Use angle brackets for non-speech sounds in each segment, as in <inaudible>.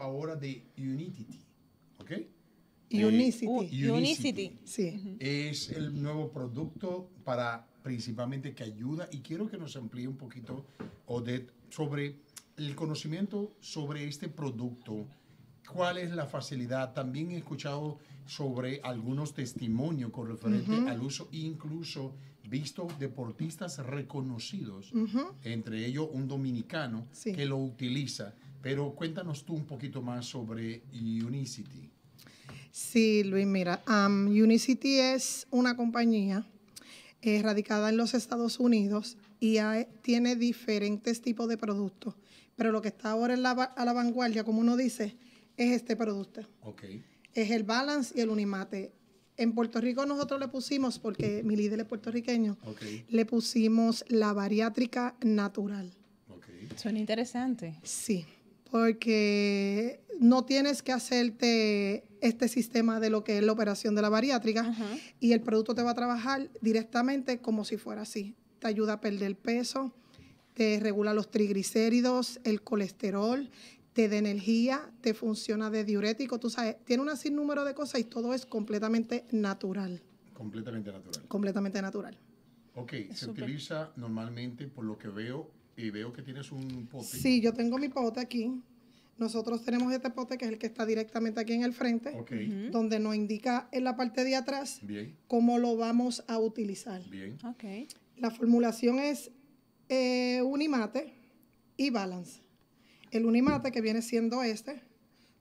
ahora de Unity. ¿Ok? Unity, uh, Unity, Sí. Es el nuevo producto para principalmente que ayuda y quiero que nos amplíe un poquito, Odette, sobre el conocimiento sobre este producto. ¿Cuál es la facilidad? También he escuchado sobre algunos testimonios con referente al uso, incluso visto deportistas reconocidos, entre ellos un dominicano que lo utiliza. Pero cuéntanos tú un poquito más sobre Unicity. Sí, Luis, mira, Unicity es una compañía eh, radicada en los Estados Unidos y tiene diferentes tipos de productos. Pero lo que está ahora la, a la vanguardia, como uno dice, es este producto. Okay. Es el Balance y el Unimate. En Puerto Rico nosotros le pusimos, porque mi líder es puertorriqueño, le pusimos la bariátrica natural. Okay. Suena interesante. Sí porque no tienes que hacerte este sistema de lo que es la operación de la bariátrica y el producto te va a trabajar directamente como si fuera así. Te ayuda a perder peso, te regula los triglicéridos, el colesterol, te da energía, te funciona de diurético, tú sabes, tiene un sinnúmero de cosas y todo es completamente natural. Completamente natural. Completamente natural. Ok, se utiliza normalmente, por lo que veo, y veo que tienes un pote. Sí, yo tengo mi pote aquí. Nosotros tenemos este pote que es el que está directamente aquí en el frente, okay. donde nos indica en la parte de atrás Bien. cómo lo vamos a utilizar. Bien. Okay. La formulación es eh, unimate y balance. El unimate que viene siendo este,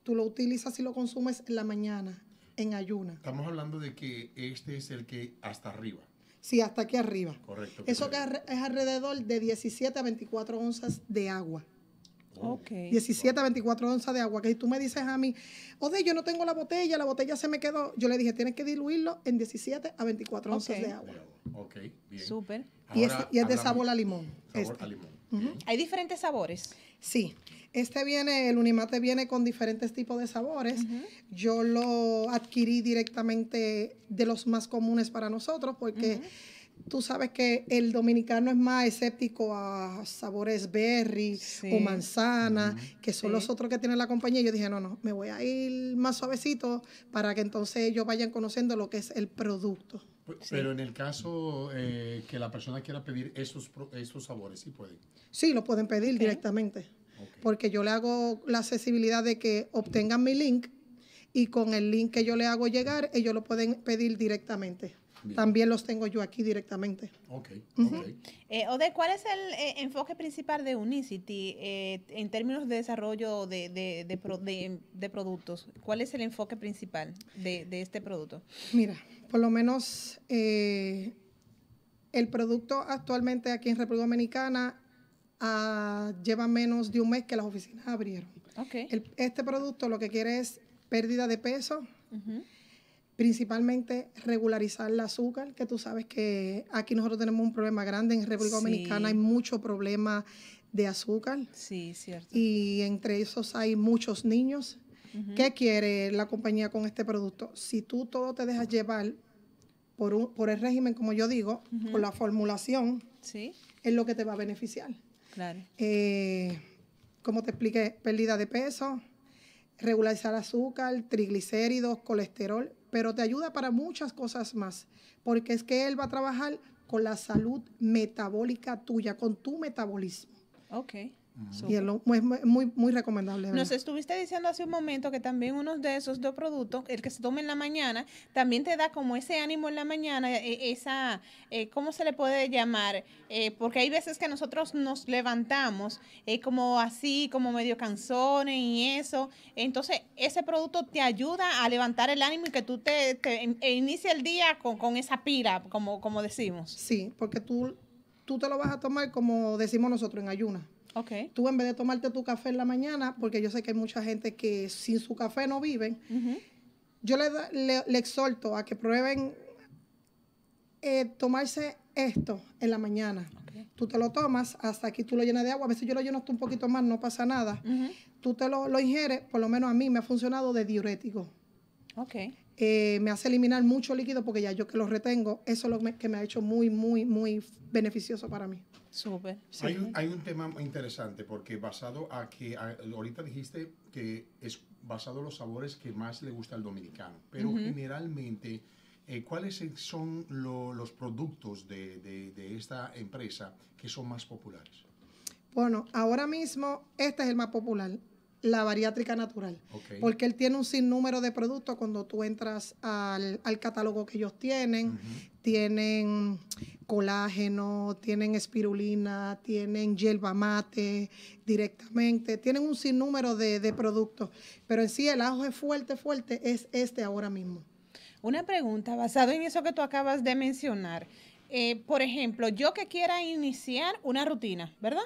tú lo utilizas y lo consumes en la mañana, en ayuna. Estamos hablando de que este es el que hasta arriba. Sí, hasta aquí arriba. Correcto. Eso es alrededor de 17 a 24 onzas de agua. Oh, okay. 17 a 24 onzas de agua. Que si tú me dices a mí, Ode, yo no tengo la botella, la botella se me quedó. Yo le dije, tienes que diluirlo en 17 a 24 onzas de agua. Ok, bien. Súper. Y, es, y es de sabor a limón. Sabor a este. limón. Hay diferentes sabores. Sí, este viene, el Unimate viene con diferentes tipos de sabores. Yo lo adquirí directamente de los más comunes para nosotros porque tú sabes que el dominicano es más escéptico a sabores berry o manzana, que son los otros que tiene la compañía. Yo dije, no, no, me voy a ir más suavecito para que entonces ellos vayan conociendo lo que es el producto. Pero en el caso eh, que la persona quiera pedir esos esos sabores, ¿sí pueden? Sí, lo pueden pedir directamente. Porque yo le hago la accesibilidad de que obtengan mi link y con el link que yo le hago llegar, ellos lo pueden pedir directamente. También los tengo yo aquí directamente. Ok, okay. Eh, ¿cuál es el eh, enfoque principal de Unicity eh, en términos de desarrollo de, productos? ¿Cuál es el enfoque principal de, este producto? Mira, por lo menos el producto actualmente aquí en República Dominicana ah, lleva menos de un mes que las oficinas abrieron. Okay. este producto lo que quiere es pérdida de peso principalmente regularizar el azúcar, que tú sabes que aquí nosotros tenemos un problema grande, en República Dominicana hay mucho problema de azúcar. Sí, cierto. Y entre esos hay muchos niños. ¿Qué quiere la compañía con este producto? Si tú todo te dejas llevar por, por el régimen, como yo digo, por la formulación, ¿Sí? es lo que te va a beneficiar. Claro. Eh, como te expliqué, pérdida de peso, regularizar azúcar, triglicéridos, colesterol, pero te ayuda para muchas cosas más, porque es que él va a trabajar con la salud metabólica tuya, con tu metabolismo. Okay. Y es muy, muy, recomendable. Nos estuviste diciendo hace un momento que también uno de esos dos productos, el que se toma en la mañana, también te da como ese ánimo en la mañana, e, e, esa, eh, ¿cómo se le puede llamar? Eh, porque hay veces que nosotros nos levantamos eh, como así, como medio cansones y eso. Entonces, ese producto te ayuda a levantar el ánimo y que tú te, te e inicie el día con, esa pira, como, como decimos. Sí, porque tú, tú te lo vas a tomar como decimos nosotros en ayunas. Okay. Tú en vez de tomarte tu café en la mañana, porque yo sé que hay mucha gente que sin su café no viven, yo le, exhorto a que prueben eh, tomarse esto en la mañana. Tú te lo tomas, hasta aquí tú lo llenas de agua. A veces yo lo lleno hasta un poquito más, no pasa nada. Tú te lo, lo, ingieres, por lo menos a mí me ha funcionado de diurético. Okay. Eh, me hace eliminar mucho líquido porque ya yo que lo retengo, eso es lo que me ha hecho muy, muy, muy beneficioso para mí. Súper. Hay, un tema interesante porque basado a que ahorita dijiste que es basado en los sabores que más le gusta al dominicano, pero generalmente, eh, ¿cuáles son los productos de, de esta empresa que son más populares? Bueno, ahora mismo este es el más popular la bariátrica natural. Porque él tiene un sinnúmero de productos cuando tú entras al, catálogo que ellos tienen. Tienen colágeno, tienen espirulina, tienen yerba mate directamente, tienen un sinnúmero de, productos. Pero en sí el ajo es fuerte, fuerte, es este ahora mismo. Una pregunta basada en eso que tú acabas de mencionar. Eh, por ejemplo, yo que quiera iniciar una rutina, ¿verdad?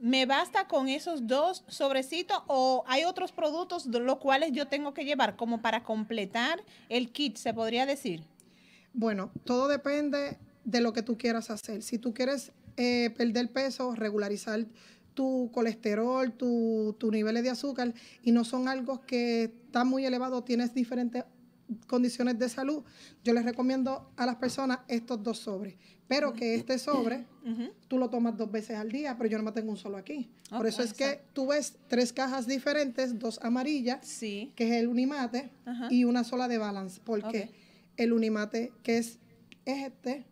¿Me basta con esos dos sobrecitos o hay otros productos los cuales yo tengo que llevar como para completar el kit, se podría decir? Bueno, todo depende de lo que tú quieras hacer. Si tú quieres eh, perder peso, regularizar tu colesterol, tus tu niveles de azúcar y no son algo que está muy elevado, tienes diferentes condiciones de salud, yo les recomiendo a las personas estos dos sobres. Pero que este sobre, tú lo tomas dos veces al día, pero yo no me tengo un solo aquí. Por eso es que tú ves tres cajas diferentes, dos amarillas, que es el Unimate, y una sola de Balance, porque el Unimate, que es, este,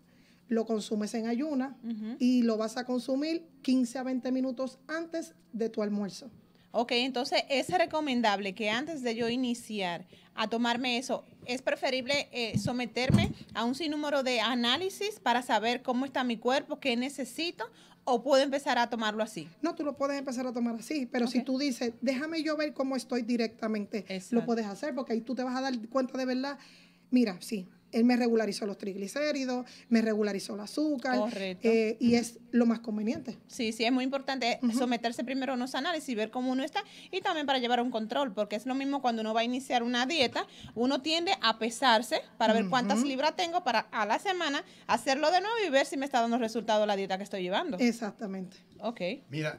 lo consumes en ayuna y lo vas a consumir 15 a 20 minutos antes de tu almuerzo. Ok, entonces es recomendable que antes de yo iniciar a tomarme eso, es preferible eh, someterme a un sinnúmero de análisis para saber cómo está mi cuerpo, qué necesito, o puedo empezar a tomarlo así. No, tú lo puedes empezar a tomar así, pero si tú dices, déjame yo ver cómo estoy directamente, lo puedes hacer porque ahí tú te vas a dar cuenta de verdad. Mira, sí, él me regularizó los triglicéridos, me regularizó el azúcar. Correcto. Eh, y es lo más conveniente. Sí, sí, es muy importante someterse primero a unos análisis, y ver cómo uno está y también para llevar un control, porque es lo mismo cuando uno va a iniciar una dieta, uno tiende a pesarse para ver cuántas libras tengo para a la semana hacerlo de nuevo y ver si me está dando resultado la dieta que estoy llevando. Exactamente. Ok. Mira,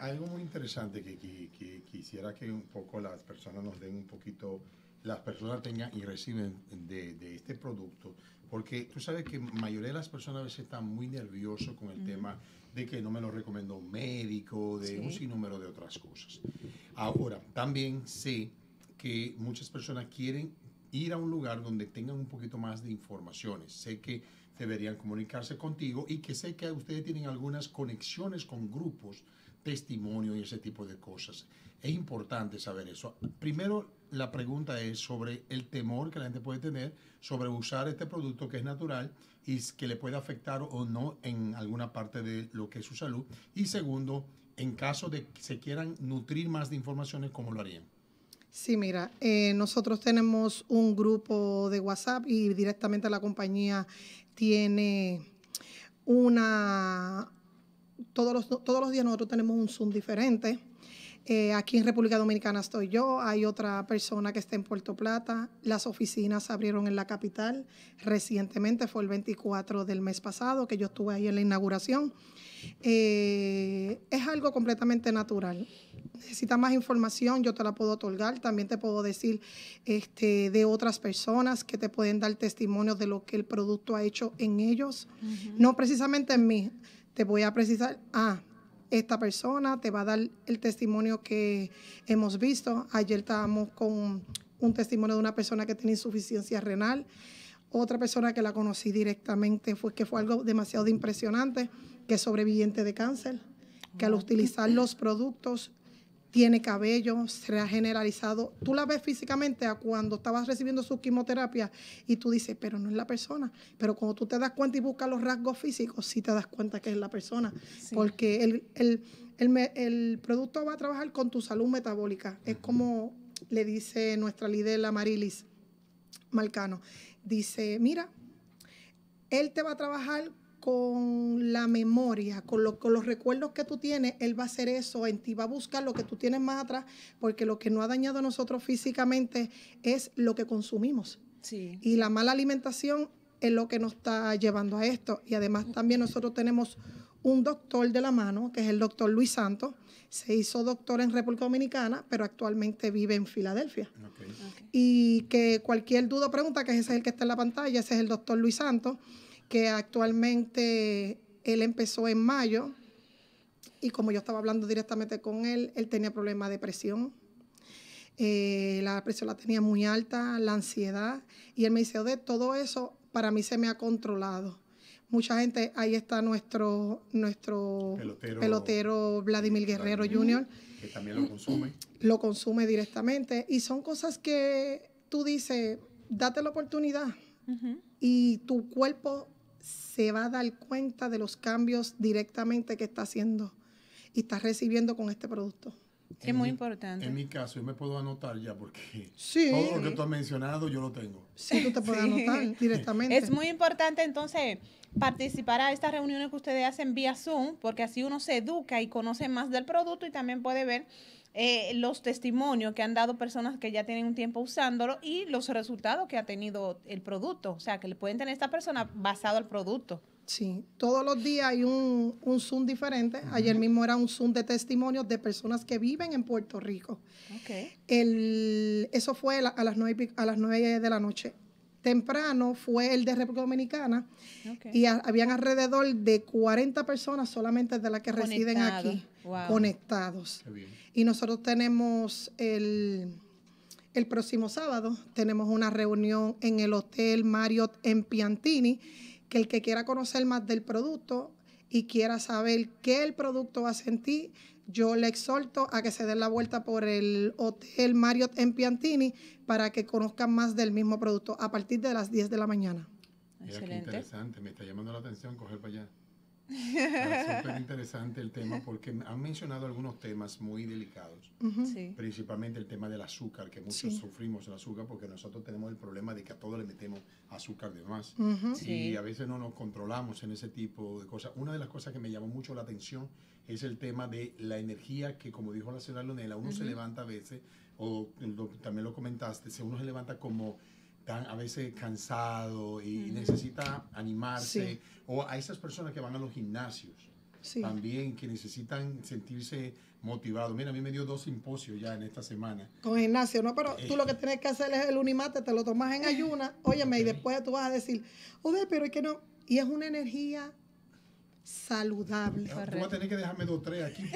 algo muy interesante que quisiera que un poco las personas nos den un poquito las personas tengan y reciben de, este producto, porque tú sabes que mayoría de las personas a veces están muy nerviosos con el tema de que no me lo recomiendo un médico, de un sinnúmero de otras cosas. Ahora, también sé que muchas personas quieren ir a un lugar donde tengan un poquito más de informaciones. Sé que deberían comunicarse contigo y que sé que ustedes tienen algunas conexiones con grupos, testimonio y ese tipo de cosas. Es importante saber eso. Primero, la pregunta es sobre el temor que la gente puede tener sobre usar este producto que es natural y que le puede afectar o no en alguna parte de lo que es su salud. Y segundo, en caso de que se quieran nutrir más de informaciones, ¿cómo lo harían? Sí, mira, eh, nosotros tenemos un grupo de WhatsApp y directamente la compañía tiene una... Todos los, todos los días nosotros tenemos un Zoom diferente eh, aquí en República Dominicana estoy yo, hay otra persona que está en Puerto Plata, las oficinas se abrieron en la capital recientemente, fue el 24 del mes pasado que yo estuve ahí en la inauguración. Eh, es algo completamente natural. Necesita más información, yo te la puedo otorgar, también te puedo decir este, de otras personas que te pueden dar testimonio de lo que el producto ha hecho en ellos, no precisamente en mí. Te voy a precisar, ah, esta persona te va a dar el testimonio que hemos visto. Ayer estábamos con un testimonio de una persona que tiene insuficiencia renal. Otra persona que la conocí directamente fue que fue algo demasiado impresionante, que es sobreviviente de cáncer, que al utilizar los productos tiene cabello, se ha generalizado. Tú la ves físicamente a cuando estabas recibiendo su quimioterapia y tú dices, pero no es la persona. Pero cuando tú te das cuenta y buscas los rasgos físicos, sí te das cuenta que es la persona. Porque el, el, el, producto va a trabajar con tu salud metabólica. Es como le dice nuestra líder, la Marilis Malcano. Dice, mira, él te va a trabajar con la memoria, con, los recuerdos que tú tienes, él va a hacer eso en ti, va a buscar lo que tú tienes más atrás, porque lo que no ha dañado a nosotros físicamente es lo que consumimos. Sí. Y la mala alimentación es lo que nos está llevando a esto. Y además también nosotros tenemos un doctor de la mano, que es el doctor Luis Santos. Se hizo doctor en República Dominicana, pero actualmente vive en Filadelfia. Y que cualquier duda o pregunta, que ese es el que está en la pantalla, ese es el doctor Luis Santos que actualmente él empezó en mayo y como yo estaba hablando directamente con él, él tenía problemas de presión. Eh, la presión la tenía muy alta, la ansiedad. Y él me dice, de todo eso para mí se me ha controlado. Mucha gente, ahí está nuestro, nuestro pelotero, Vladimir Guerrero Jr. Que también lo consume. Lo consume directamente. Y son cosas que tú dices, date la oportunidad. Y tu cuerpo se va a dar cuenta de los cambios directamente que está haciendo y está recibiendo con este producto. es muy importante. En mi caso, yo me puedo anotar ya porque todo lo que tú has mencionado yo lo tengo. Sí, tú te puedes anotar directamente. Es muy importante entonces participar a estas reuniones que ustedes hacen vía Zoom porque así uno se educa y conoce más del producto y también puede ver eh, los testimonios que han dado personas que ya tienen un tiempo usándolo y los resultados que ha tenido el producto. O sea, que le pueden tener esta persona basado al producto. Sí, todos los días hay un, un Zoom diferente. Ayer mismo era un Zoom de testimonios de personas que viven en Puerto Rico. El, eso fue a las nueve a las 9 de la noche temprano fue el de República Dominicana y habían alrededor de 40 personas solamente de las que residen aquí conectados. Y nosotros tenemos el, el, próximo sábado, tenemos una reunión en el Hotel Marriott en Piantini, que el que quiera conocer más del producto y quiera saber qué el producto va a sentir, yo le exhorto a que se den la vuelta por el Hotel Marriott en Piantini para que conozcan más del mismo producto a partir de las 10 de la mañana. Mira, Excelente. Qué interesante, me está llamando la atención coger para allá. Es <laughs> súper interesante el tema porque han mencionado algunos temas muy delicados, principalmente el tema del azúcar, que muchos sufrimos el azúcar porque nosotros tenemos el problema de que a todos le metemos azúcar de más y a veces no nos controlamos en ese tipo de cosas. Una de las cosas que me llamó mucho la atención es el tema de la energía que, como dijo la señora Lunela, uno se levanta a veces, o también lo comentaste, si uno se levanta como tan a veces cansado y, necesita animarse, o a esas personas que van a los gimnasios. También que necesitan sentirse motivados. Mira, a mí me dio dos simposios ya en esta semana. Con gimnasio, ¿no? Pero tú lo que eh. tienes que hacer es el unimate, te lo tomas en ayuna, óyeme, y después tú vas a decir, oye, pero es que no, y es una energía saludable. tener que dejarme dos tres aquí no,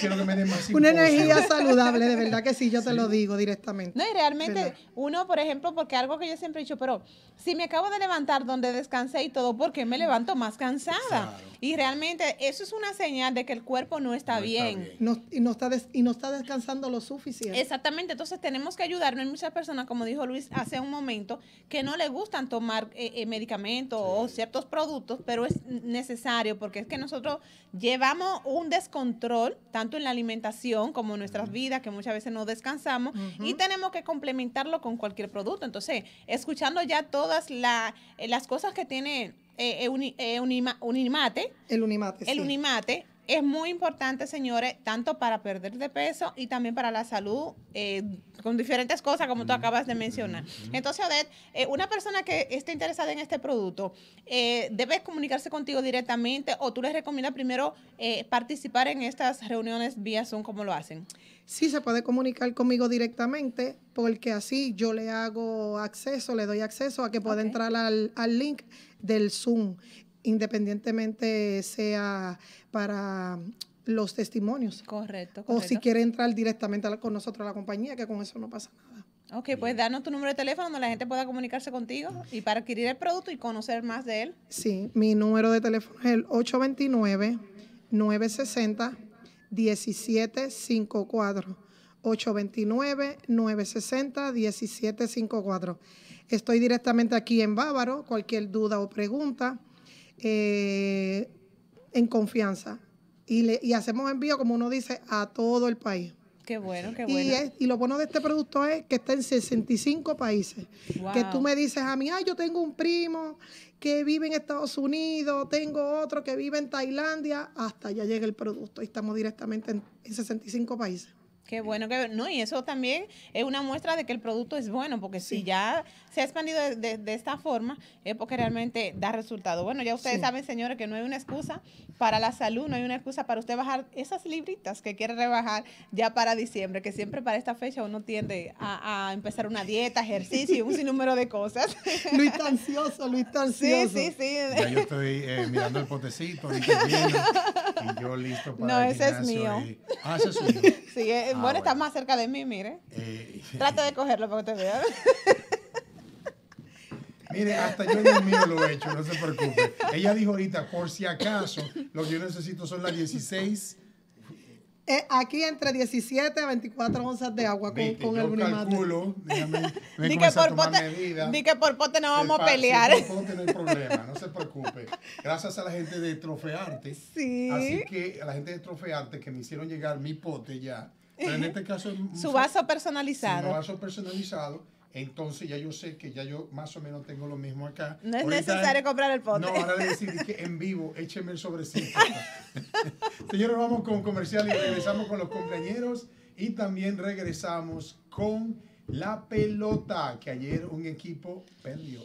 quiero, que me den más Una energía saludable, de verdad que sí, yo te lo digo directamente. No, y realmente uno, por ejemplo, porque algo que yo siempre he dicho, pero si me acabo de levantar donde descansé y todo, ¿por qué me levanto más cansada? Y realmente eso es una señal de que el cuerpo no está bien. y, no está y no está descansando lo suficiente. Exactamente, entonces tenemos que ayudarnos. Hay muchas personas, como dijo Luis hace un momento, que no le gustan tomar eh, eh, medicamentos o ciertos productos pero es necesario porque es que nosotros llevamos un descontrol tanto en la alimentación como en nuestras vidas, que muchas veces no descansamos, y tenemos que complementarlo con cualquier producto. Entonces, escuchando ya todas eh, las cosas que tiene eh, eh, eh unimate, el Unimate. El Unimate es muy importante, señores, tanto para perder de peso y también para la salud, eh, con diferentes cosas como tú acabas de mencionar. Entonces, Odette, eh, una persona que esté interesada en este producto, eh, ¿debe comunicarse contigo directamente o tú les recomiendas primero eh, participar en estas reuniones vía Zoom como lo hacen? Sí, se puede comunicar conmigo directamente porque así yo le hago acceso, le doy acceso a que pueda entrar al link del Zoom independientemente sea para los testimonios. Correcto, O si quiere entrar directamente con nosotros a la compañía, que con eso no pasa nada. Ok, pues danos tu número de teléfono donde la gente pueda comunicarse contigo y para adquirir el producto y conocer más de él. Sí, mi número de teléfono es el 829-960-1754. 829-960-1754. Estoy directamente aquí en Bávaro. Cualquier duda o pregunta, eh, en confianza. Y, le, y hacemos envío, como uno dice, a todo el país. Qué bueno, qué bueno. Y, lo bueno de este producto es que está en 65 países. Que tú me dices a mí, ay, yo tengo un primo que vive en Estados Unidos, tengo otro que vive en Tailandia, hasta ya llega el producto y estamos directamente en 65 países. Qué bueno, que no, y eso también es una muestra de que el producto es bueno, porque si ya se ha expandido de, esta forma, es porque realmente da resultado. Bueno, ya ustedes saben, señores, que no hay una excusa para la salud, no hay una excusa para usted bajar esas libritas que quiere rebajar ya para diciembre, que siempre para esta fecha uno tiende a, empezar una dieta, ejercicio y un sinnúmero de cosas. Luis tancioso, Luis <laughs> tancioso Sí, sí, sí. Ya yo estoy eh, mirando el potecito y, yo listo <laughs> para No, ese es mío. ah, ese es suyo. <laughs> Sí, eh, ah, bueno, está más cerca de mí, mire. Eh, <laughs> Trata de cogerlo para que te vea. Mire, hasta yo en el mío lo he hecho, no se preocupe. Ella dijo ahorita, por si acaso, lo que yo necesito son las 16 eh, aquí entre 17 a 24 onzas de agua con, con el calculo, dígame, <laughs> di, que por pote, di que por pote no vamos a pelear. Por pote no hay problema, no se preocupe. Gracias a la gente de Trofearte. Sí. Así que a la gente de Trofearte que me hicieron llegar mi pote ya. Pero en <laughs> este caso su vaso personalizado. Su vaso personalizado entonces ya yo sé que ya yo más o menos tengo lo mismo acá. No es necesario comprar el pote. No, ahora le decir que en vivo, écheme el sobrecito. <laughs> Señores, vamos con comercial y regresamos con los compañeros y también regresamos con la pelota, que ayer un equipo perdió.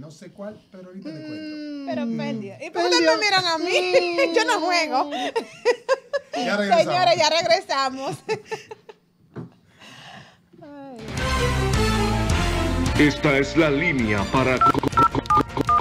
No sé cuál, pero ahorita le cuento. Mm. Pero perdió. ¿Y por qué me miran a mí? <laughs> Yo no juego. Ya Señores, ya regresamos. Esta es la línea para...